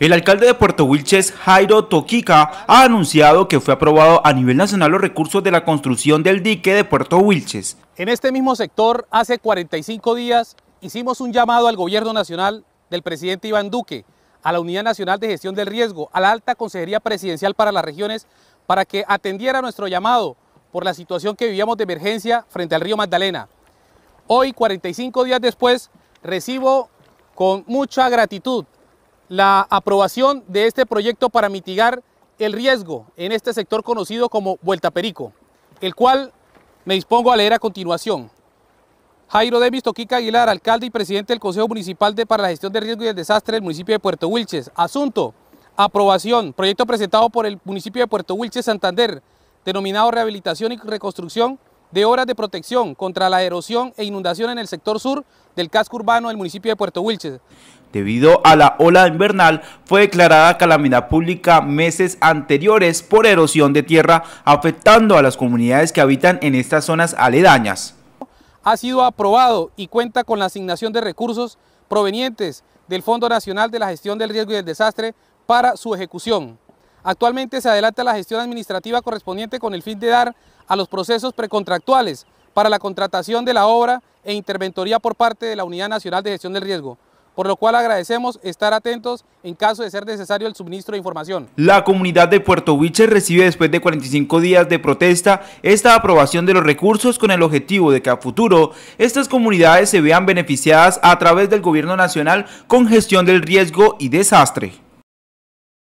El alcalde de Puerto Wilches, Jairo Toquica, ha anunciado que fue aprobado a nivel nacional los recursos de la construcción del dique de Puerto Wilches. En este mismo sector, hace 45 días, hicimos un llamado al gobierno nacional del presidente Iván Duque, a la Unidad Nacional de Gestión del Riesgo, a la Alta Consejería Presidencial para las Regiones, para que atendiera nuestro llamado por la situación que vivíamos de emergencia frente al río Magdalena. Hoy, 45 días después, recibo con mucha gratitud la aprobación de este proyecto para mitigar el riesgo en este sector conocido como Vuelta Perico, el cual me dispongo a leer a continuación. Jairo Demis Toquica Aguilar, alcalde y presidente del Consejo Municipal de para la Gestión de Riesgo y el Desastre del municipio de Puerto Wilches. Asunto, aprobación, proyecto presentado por el municipio de Puerto Wilches, Santander, denominado Rehabilitación y Reconstrucción de horas de protección contra la erosión e inundación en el sector sur del casco urbano del municipio de Puerto Wilches. Debido a la ola invernal, fue declarada calamidad pública meses anteriores por erosión de tierra, afectando a las comunidades que habitan en estas zonas aledañas. Ha sido aprobado y cuenta con la asignación de recursos provenientes del Fondo Nacional de la Gestión del Riesgo y del Desastre para su ejecución. Actualmente se adelanta la gestión administrativa correspondiente con el fin de dar a los procesos precontractuales para la contratación de la obra e interventoría por parte de la Unidad Nacional de Gestión del Riesgo, por lo cual agradecemos estar atentos en caso de ser necesario el suministro de información. La comunidad de Puerto Huiche recibe después de 45 días de protesta esta aprobación de los recursos con el objetivo de que a futuro estas comunidades se vean beneficiadas a través del gobierno nacional con gestión del riesgo y desastre.